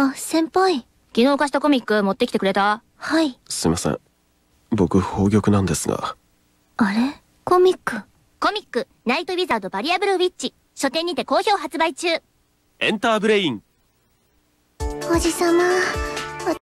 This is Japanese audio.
あ、先輩。昨日貸したコミック持ってきてくれたはい。すいません。僕、宝玉なんですが。あれコミック。コミック、ナイトウィザードバリアブルウィッチ。書店にて好評発売中。エンターブレイン。おじさま。